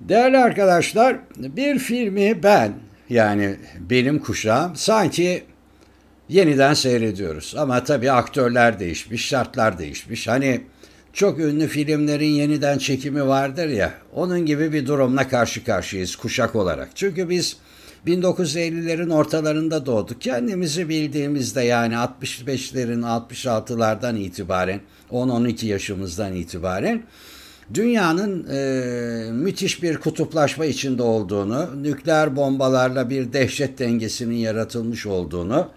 Değerli arkadaşlar, bir filmi ben yani benim kuşağım sanki yeniden seyrediyoruz. Ama tabii aktörler değişmiş, şartlar değişmiş. Hani çok ünlü filmlerin yeniden çekimi vardır ya, onun gibi bir durumla karşı karşıyayız kuşak olarak. Çünkü biz 1950'lerin ortalarında doğduk. Kendimizi bildiğimizde yani 65'lerin 66'lardan itibaren 10-12 yaşımızdan itibaren dünyanın e, müthiş bir kutuplaşma içinde olduğunu, nükleer bombalarla bir dehşet dengesinin yaratılmış olduğunu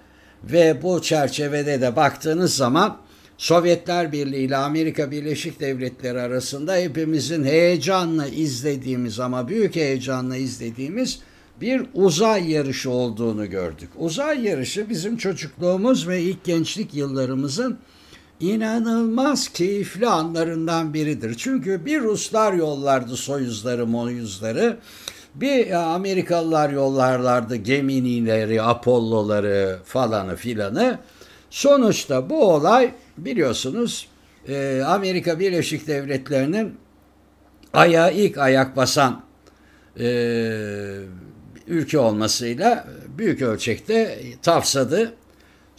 ve bu çerçevede de baktığınız zaman Sovyetler Birliği ile Amerika Birleşik Devletleri arasında hepimizin heyecanla izlediğimiz ama büyük heyecanla izlediğimiz bir uzay yarışı olduğunu gördük. Uzay yarışı bizim çocukluğumuz ve ilk gençlik yıllarımızın inanılmaz keyifli anlarından biridir. Çünkü bir Ruslar yollardı soyuzları moyuzları. Bir e, Amerikalılar yollarlardı geminileri, Apollo'ları falanı filanı. Sonuçta bu olay biliyorsunuz e, Amerika Birleşik Devletleri'nin ayağa ilk ayak basan e, ülke olmasıyla büyük ölçekte tavsadı.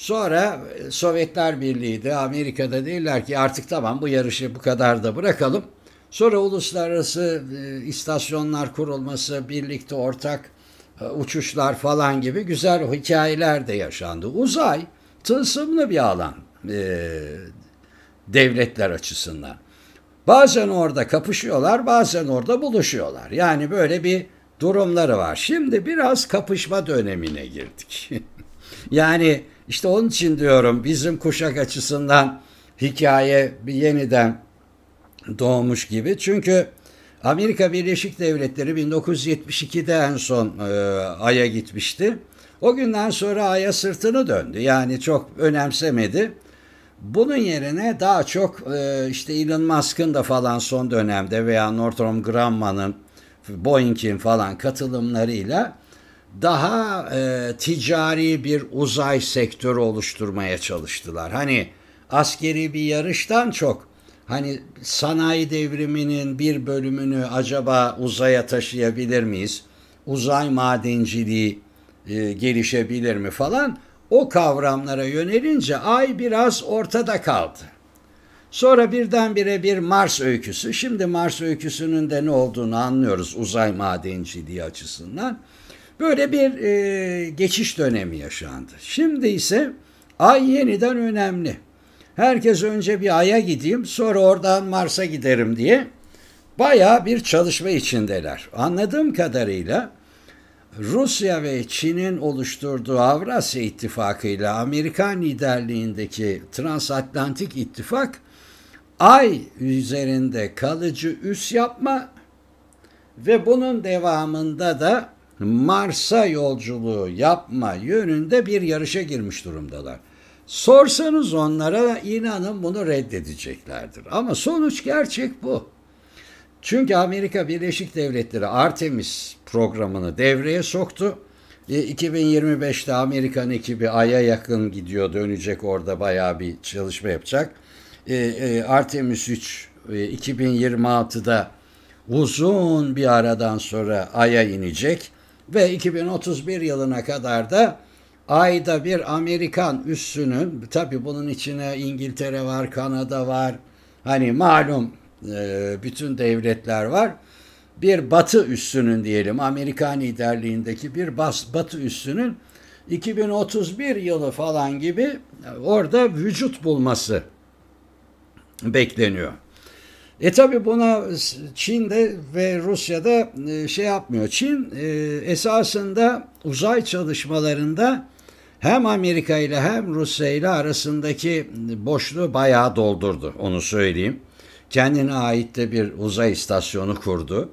Sonra e, Sovyetler Birliği de Amerika'da değiller ki artık tamam bu yarışı bu kadar da bırakalım. Sonra uluslararası e, istasyonlar kurulması, birlikte ortak e, uçuşlar falan gibi güzel hikayeler de yaşandı. Uzay tılsımlı bir alan devletler açısından. Bazen orada kapışıyorlar, bazen orada buluşuyorlar. Yani böyle bir durumları var. Şimdi biraz kapışma dönemine girdik. Yani işte onun için diyorum bizim kuşak açısından hikaye bir yeniden doğmuş gibi. Çünkü Amerika Birleşik Devletleri 1972'de en son e, Ay'a gitmişti. O günden sonra Ay'a sırtını döndü. Yani çok önemsemedi. Bunun yerine daha çok e, işte Elon Musk'ın da falan son dönemde veya Northrop Grumman'ın, Boeing'in falan katılımlarıyla daha e, ticari bir uzay sektörü oluşturmaya çalıştılar. Hani askeri bir yarıştan çok hani sanayi devriminin bir bölümünü acaba uzaya taşıyabilir miyiz? Uzay madenciliği e, gelişebilir mi falan o kavramlara yönelince ay biraz ortada kaldı. Sonra birdenbire bir Mars öyküsü. Şimdi Mars öyküsünün de ne olduğunu anlıyoruz uzay madenciliği açısından. Böyle bir e, geçiş dönemi yaşandı. Şimdi ise ay yeniden önemli. Herkes önce bir aya gideyim sonra oradan Mars'a giderim diye baya bir çalışma içindeler. Anladığım kadarıyla Rusya ve Çin'in oluşturduğu Avrasya İttifakı ile Amerikan liderliğindeki Transatlantik İttifak ay üzerinde kalıcı üs yapma ve bunun devamında da Mars'a yolculuğu yapma yönünde bir yarışa girmiş durumdalar. Sorsanız onlara inanın bunu reddedeceklerdir. Ama sonuç gerçek bu. Çünkü Amerika Birleşik Devletleri Artemis programını devreye soktu. 2025'te e, Amerikan ekibi Ay'a yakın gidiyor, dönecek orada bayağı bir çalışma yapacak. E, e, Artemis 3 2026'da uzun bir aradan sonra Ay'a inecek. Ve 2031 yılına kadar da ayda bir Amerikan üssünün, tabi bunun içine İngiltere var, Kanada var, hani malum e, bütün devletler var. Bir batı üssünün diyelim, Amerikan liderliğindeki bir bas, batı üssünün 2031 yılı falan gibi orada vücut bulması bekleniyor. E tabi buna Çin de ve Rusya da e, şey yapmıyor. Çin e, esasında uzay çalışmalarında hem Amerika ile hem Rusya ile arasındaki boşluğu bayağı doldurdu onu söyleyeyim. Kendine ait de bir uzay istasyonu kurdu.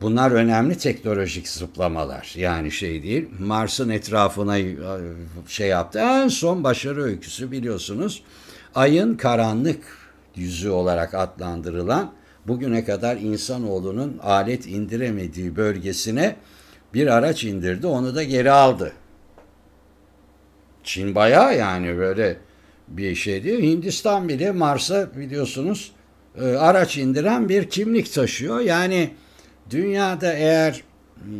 Bunlar önemli teknolojik zıplamalar. Yani şey değil. Mars'ın etrafına e, şey yaptı. En son başarı öyküsü biliyorsunuz. Ay'ın karanlık yüzü olarak adlandırılan bugüne kadar insanoğlunun alet indiremediği bölgesine bir araç indirdi. Onu da geri aldı. Çin bayağı yani böyle bir şey diyor. Hindistan bile Mars'a biliyorsunuz e, araç indiren bir kimlik taşıyor. Yani dünyada eğer e,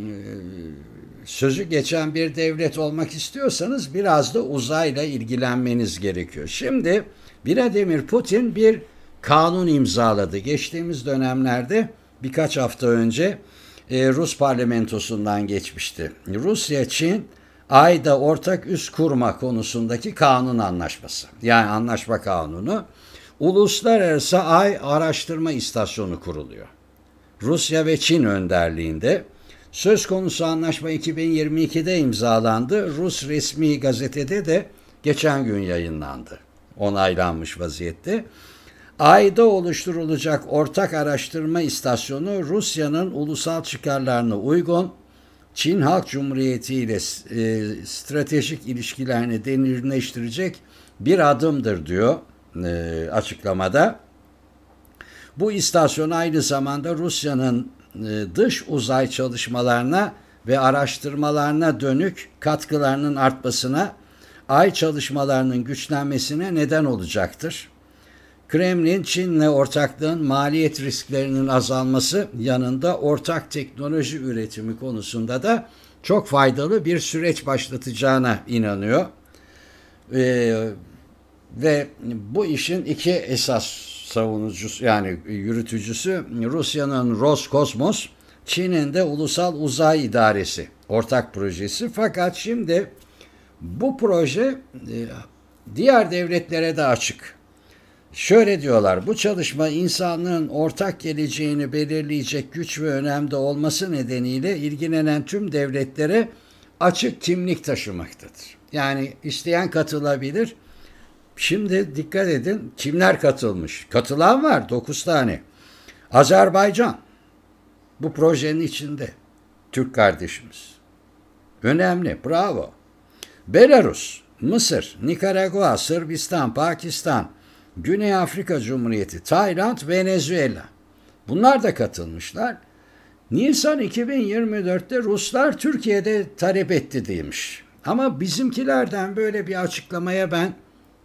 sözü geçen bir devlet olmak istiyorsanız biraz da uzayla ilgilenmeniz gerekiyor. Şimdi Vladimir Putin bir kanun imzaladı. Geçtiğimiz dönemlerde birkaç hafta önce e, Rus parlamentosundan geçmişti. Rusya, Çin, AYDA ortak üst kurma konusundaki kanun anlaşması. Yani anlaşma kanunu. Uluslararası Ay Araştırma istasyonu kuruluyor. Rusya ve Çin önderliğinde. Söz konusu anlaşma 2022'de imzalandı. Rus resmi gazetede de geçen gün yayınlandı onaylanmış vaziyette. Ay'da oluşturulacak ortak araştırma istasyonu Rusya'nın ulusal çıkarlarına uygun Çin Halk Cumhuriyeti ile e, stratejik ilişkilerini derinleştirecek bir adımdır diyor e, açıklamada. Bu istasyon aynı zamanda Rusya'nın e, dış uzay çalışmalarına ve araştırmalarına dönük katkılarının artmasına ay çalışmalarının güçlenmesine neden olacaktır. Kremlin, Çin'le ortaklığın maliyet risklerinin azalması yanında ortak teknoloji üretimi konusunda da çok faydalı bir süreç başlatacağına inanıyor. Ee, ve bu işin iki esas savunucusu yani yürütücüsü Rusya'nın Roskosmos, Çin'in de Ulusal Uzay İdaresi ortak projesi. Fakat şimdi bu proje e, diğer devletlere de açık. Şöyle diyorlar, bu çalışma insanlığın ortak geleceğini belirleyecek güç ve önemde olması nedeniyle ilgilenen tüm devletlere açık kimlik taşımaktadır. Yani isteyen katılabilir. Şimdi dikkat edin kimler katılmış? Katılan var 9 tane. Azerbaycan bu projenin içinde. Türk kardeşimiz. Önemli bravo. Belarus, Mısır, Nikaragua, Sırbistan, Pakistan, Güney Afrika Cumhuriyeti, Tayland, Venezuela. Bunlar da katılmışlar. Nisan 2024'te Ruslar Türkiye'de talep etti demiş. Ama bizimkilerden böyle bir açıklamaya ben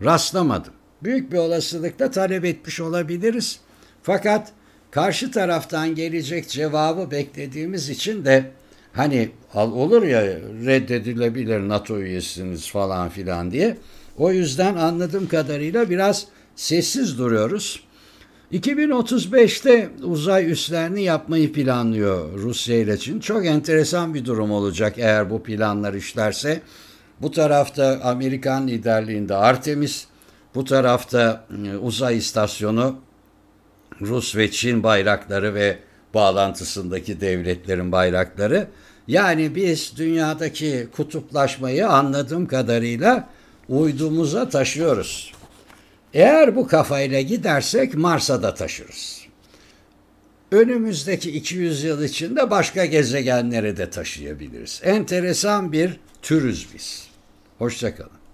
rastlamadım. Büyük bir olasılıkla talep etmiş olabiliriz. Fakat karşı taraftan gelecek cevabı beklediğimiz için de Hani olur ya reddedilebilir NATO üyesiniz falan filan diye. O yüzden anladığım kadarıyla biraz sessiz duruyoruz. 2035'te uzay üslerini yapmayı planlıyor Rusya ile Çin. Çok enteresan bir durum olacak eğer bu planlar işlerse. Bu tarafta Amerikan liderliğinde Artemis, bu tarafta ıı, uzay istasyonu Rus ve Çin bayrakları ve bağlantısındaki devletlerin bayrakları. Yani biz dünyadaki kutuplaşmayı anladığım kadarıyla uydumuza taşıyoruz. Eğer bu kafayla gidersek Mars'a da taşırız. Önümüzdeki 200 yıl içinde başka gezegenlere de taşıyabiliriz. Enteresan bir türüz biz. Hoşçakalın.